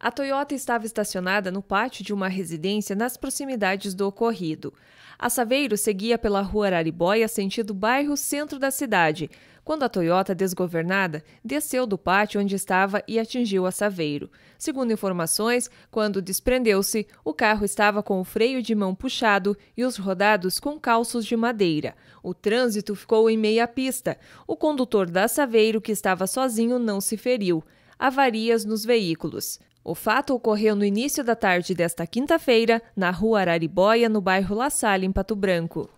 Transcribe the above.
A Toyota estava estacionada no pátio de uma residência nas proximidades do ocorrido. A Saveiro seguia pela rua Araribóia, sentido bairro centro da cidade, quando a Toyota, desgovernada, desceu do pátio onde estava e atingiu a Saveiro. Segundo informações, quando desprendeu-se, o carro estava com o freio de mão puxado e os rodados com calços de madeira. O trânsito ficou em meia pista. O condutor da Saveiro, que estava sozinho, não se feriu avarias nos veículos. O fato ocorreu no início da tarde desta quinta-feira, na rua Araribóia, no bairro La Salle, em Pato Branco.